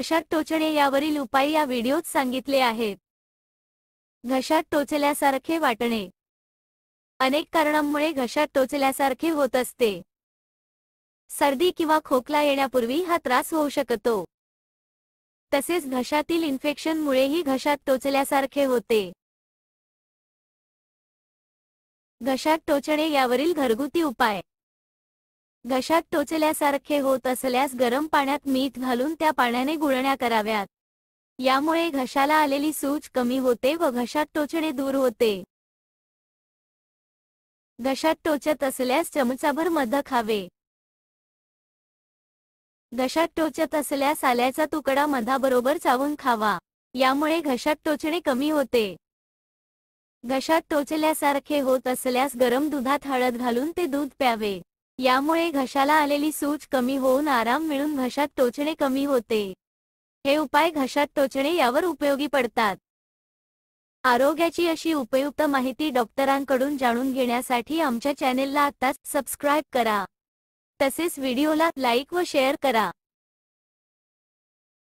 घशात टोचणे यावरील उपाय या व्हिडिओत सांगितले आहेत घशात टोचल्यासारखे वाटणे अनेक कारणांमुळे घशात टोचल्यासारखे होत असते सर्दी किंवा खोकला येण्यापूर्वी हा त्रास होऊ शकतो तसेच घशातील इन्फेक्शनमुळेही घशात टोचल्यासारखे होते घशात टोचणे यावरील घरगुती उपाय घशात टोचल्यासारखे होत असल्यास गरम पाण्यात मीठ घालून त्या पाण्याने गुळण्या कराव्यात यामुळे घशाला आलेली सूज कमी होते व घशात टोचणे दूर होते घशात टोचत असल्यास चमचाभर मध खावे घशात टोचत असल्यास आल्याचा तुकडा मधाबरोबर चावून खावा यामुळे घशात टोचणे कमी होते घशात टोचल्यासारखे होत असल्यास गरम दुधात हळद घालून ते दूध प्यावे यामुळे घशाला आलेली सूज कमी होऊन आराम मिळून घशात टोचणे कमी होते हे उपाय घशात टोचणे यावर उपयोगी पडतात आरोग्याची अशी उपयुक्त माहिती डॉक्टरांकडून जाणून घेण्यासाठी आमच्या चॅनेलला आत्ताच सबस्क्राईब करा तसेच व्हिडिओला लाईक व शेअर करा